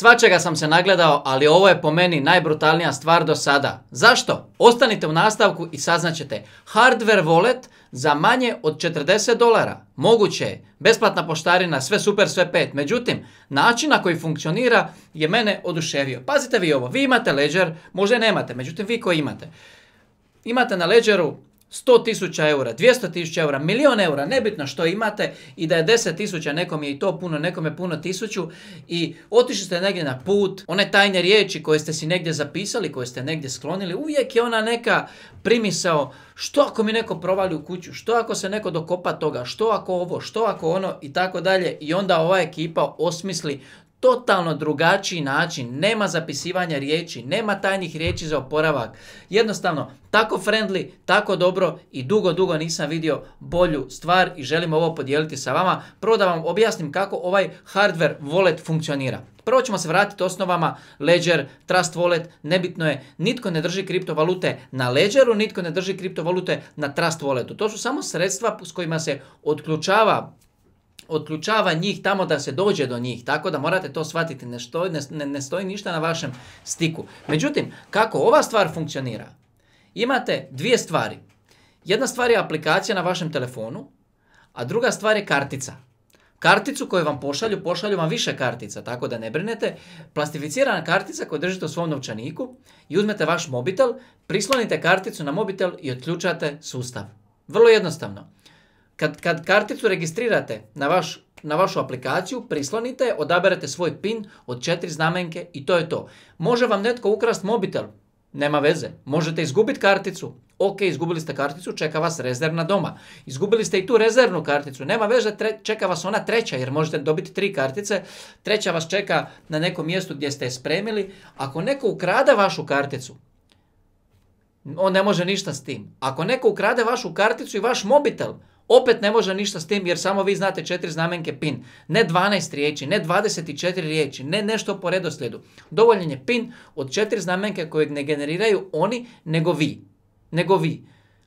Svačega sam se nagledao, ali ovo je po meni najbrutalnija stvar do sada. Zašto? Ostanite u nastavku i saznaćete. Hardware wallet za manje od 40 dolara. Moguće je. Besplatna poštarina, sve super, sve pet. Međutim, način na koji funkcionira je mene oduševio. Pazite vi ovo, vi imate Ledger, možda nemate, međutim vi koji imate. Imate na Ledgeru 100 tisuća eura, 200 tisuća eura, milijon eura, nebitno što imate i da je 10 tisuća, nekom je i to puno, nekom je puno tisuću i otišli ste negdje na put, one tajne riječi koje ste si negdje zapisali, koje ste negdje sklonili, uvijek je ona neka primisao što ako mi neko provali u kuću, što ako se neko dokopa toga, što ako ovo, što ako ono i tako dalje i onda ova ekipa osmisli totalno drugačiji način, nema zapisivanja riječi, nema tajnih riječi za oporavak. Jednostavno, tako friendly, tako dobro i dugo, dugo nisam vidio bolju stvar i želim ovo podijeliti sa vama. Prvo da vam objasnim kako ovaj hardware wallet funkcionira. Prvo ćemo se vratiti osnovama Ledger, Trust Wallet, nebitno je, nitko ne drži kriptovalute na Ledgeru, nitko ne drži kriptovalute na Trust Walletu. To su samo sredstva s kojima se otključava otključava njih tamo da se dođe do njih, tako da morate to shvatiti, ne, ne, ne stoji ništa na vašem stiku. Međutim, kako ova stvar funkcionira? Imate dvije stvari. Jedna stvar je aplikacija na vašem telefonu, a druga stvar je kartica. Karticu koju vam pošalju, pošalju vam više kartica, tako da ne brinete. Plastificirana kartica koju držite u svom novčaniku i uzmete vaš mobitel, prislonite karticu na mobitel i otključate sustav. Vrlo jednostavno. Kad, kad karticu registrirate na, vaš, na vašu aplikaciju, prislonite odaberete svoj PIN od četiri znamenke i to je to. Može vam netko ukrast mobitel, nema veze. Možete izgubiti karticu. Ok, izgubili ste karticu, čeka vas rezervna doma. Izgubili ste i tu rezervnu karticu. Nema veze, čeka vas ona treća jer možete dobiti tri kartice. Treća vas čeka na nekom mjestu gdje ste je spremili. Ako neko ukrade vašu karticu, on ne može ništa s tim. Ako neko ukrade vašu karticu i vaš mobitel, opet ne može ništa s tim jer samo vi znate četiri znamenke pin. Ne 12 riječi, ne 24 riječi, ne nešto po redoslijedu. Dovoljen je pin od četiri znamenke kojeg ne generiraju oni nego vi. Nego vi.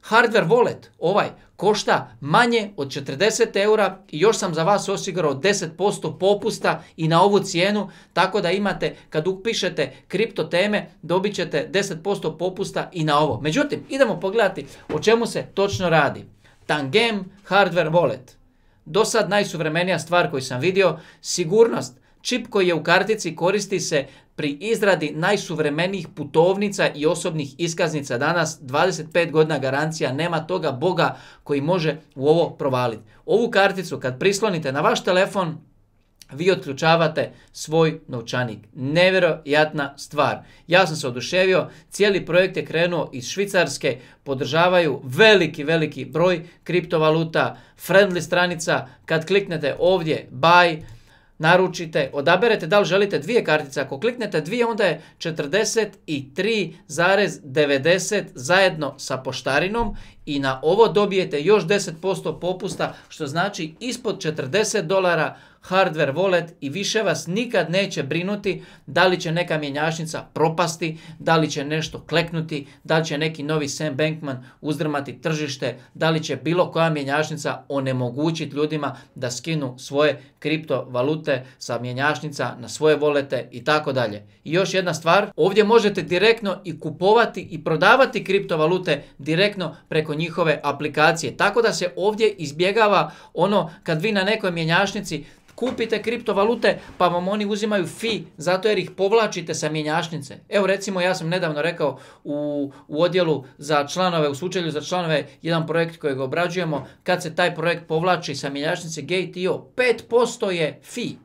Hardware wallet, ovaj, košta manje od 40 eura i još sam za vas osigurao 10% popusta i na ovu cijenu, tako da imate, kad upišete kripto teme, dobit ćete 10% popusta i na ovo. Međutim, idemo pogledati o čemu se točno radi. Tangem Hardware Wallet. Do sad najsuvremenija stvar koju sam vidio, sigurnost. Čip koji je u kartici koristi se pri izradi najsuvremenijih putovnica i osobnih iskaznica danas. 25 godina garancija, nema toga boga koji može u ovo provaliti. Ovu karticu kad prislonite na vaš telefon, vi otključavate svoj novčanik. Nevjerojatna stvar. Ja sam se oduševio, cijeli projekt je krenuo iz Švicarske, podržavaju veliki, veliki broj kriptovaluta, friendly stranica, kad kliknete ovdje buy, naručite, odaberete da li želite dvije kartice, ako kliknete dvije onda je 43,90 zajedno sa poštarinom i na ovo dobijete još 10% popusta što znači ispod 40 dolara hardware wallet i više vas nikad neće brinuti da li će neka mjenjačnica propasti, da li će nešto kleknuti, da li će neki novi Sam Bankman uzdrmati tržište, da li će bilo koja mjenjačnica onemogućiti ljudima da skinu svoje kriptovalute sa mjenjašnica na svoje volete i tako dalje. I još jedna stvar, ovdje možete direktno i kupovati i prodavati kriptovalute direktno preko njihove aplikacije. Tako da se ovdje izbjegava ono kad vi na nekoj mjenjačnici kupite kriptovalute pa vam oni uzimaju fi zato jer ih povlačite sa mjenjačnice. Evo recimo ja sam nedavno rekao u, u odjelu za članove, u sučelju za članove jedan projekt kojeg obrađujemo, kad se taj projekt povlači sa mjenjačnice GTO, 5% je fi.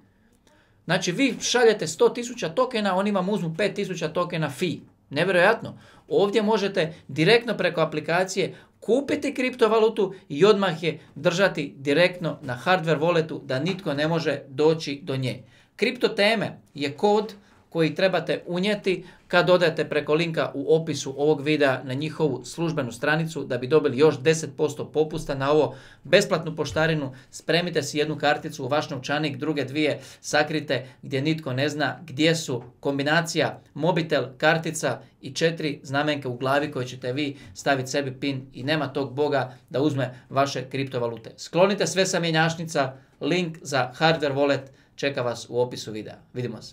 Znači vi šaljete 100.000 tokena, oni vam uzmu 5.000 tokena fi. Nevjerojatno. Ovdje možete direktno preko aplikacije kupiti kriptovalutu i odmah je držati direktno na hardware walletu da nitko ne može doći do nje. Kripto teme je kod koji trebate unijeti kad odete preko linka u opisu ovog videa na njihovu službenu stranicu da bi dobili još 10% popusta na ovo besplatnu poštarinu. Spremite si jednu karticu u vaš novčanik, druge dvije sakrite gdje nitko ne zna gdje su kombinacija mobitel, kartica i četiri znamenke u glavi koje ćete vi staviti sebi pin i nema tog boga da uzme vaše kriptovalute. Sklonite sve sa mjenjačnica, link za hardware wallet čeka vas u opisu videa. Vidimo se.